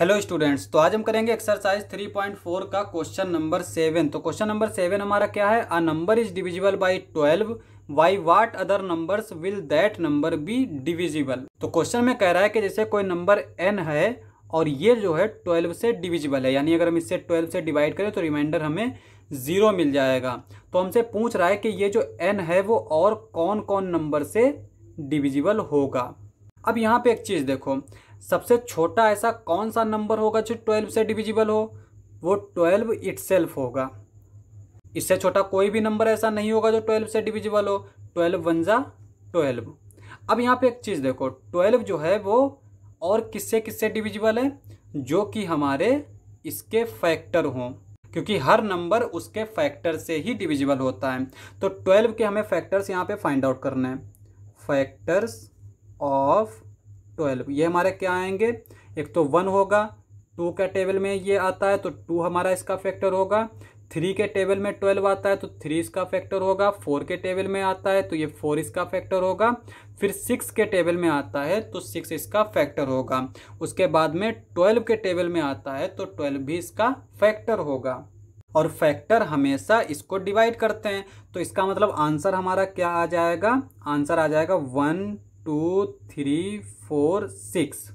hello students तो आज हम करेंगे एक्सरसाइज 3.4 का क्वेश्चन नंबर सेवन तो क्वेश्चन नंबर सेवन हमारा क्या है a number is divisible by 12 why what other numbers will that number be divisible तो क्वेश्चन में कह रहा है कि जैसे कोई नंबर एन है और ये जो है ट्वेल्व से डिविजिबल है यानी अगर हम इससे ट्वेल्व से डिवाइड करें तो रिमाइंडर हमें ज़ीरो मिल जाएगा तो हमसे पूछ रहा है कि ये जो एन है वो और कौन कौन नंबर से डिविजिबल होगा अब यहाँ पे एक चीज़ देखो सबसे छोटा ऐसा कौन सा नंबर होगा जो ट्वेल्व से डिविजिबल हो वो ट्वेल्व इट होगा इससे छोटा कोई भी नंबर ऐसा नहीं होगा जो ट्वेल्व से डिविजिबल हो ट्वेल्व वन ज़ा ट्वेल्व अब यहाँ पे एक चीज़ देखो ट्वेल्व जो है वो और किससे किससे डिविजिबल है जो कि हमारे इसके फैक्टर हों क्योंकि हर नंबर उसके फैक्टर से ही डिविजिबल होता है तो ट्वेल्व के हमें फैक्टर्स यहाँ पे फाइंड आउट करना है फैक्टर्स ऑफ ट्वेल्व ये हमारे क्या आएंगे एक तो वन होगा टू के टेबल में ये आता है तो टू हमारा इसका फैक्टर होगा थ्री के टेबल में ट्वेल्व आता है तो थ्री इसका फैक्टर होगा फोर के टेबल में आता है तो ये फोर इसका फैक्टर होगा फिर सिक्स के टेबल में आता है तो सिक्स इसका फैक्टर होगा उसके बाद में ट्वेल्व के टेबल में आता है तो ट्वेल्व भी इसका फैक्टर होगा और फैक्टर हमेशा इसको डिवाइड करते हैं तो इसका मतलब आंसर हमारा क्या आ जाएगा आंसर आ जाएगा one two three four six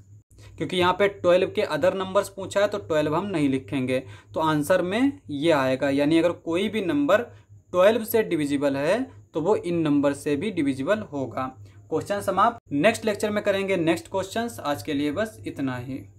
क्योंकि यहाँ पे ट्वेल्व के अदर नंबर्स पूछा है तो ट्वेल्व हम नहीं लिखेंगे तो आंसर में ये आएगा यानी अगर कोई भी नंबर ट्वेल्व से डिविजिबल है तो वो इन नंबर से भी डिविजिबल होगा क्वेश्चन समाप्त नेक्स्ट लेक्चर में करेंगे नेक्स्ट क्वेश्चन आज के लिए बस इतना ही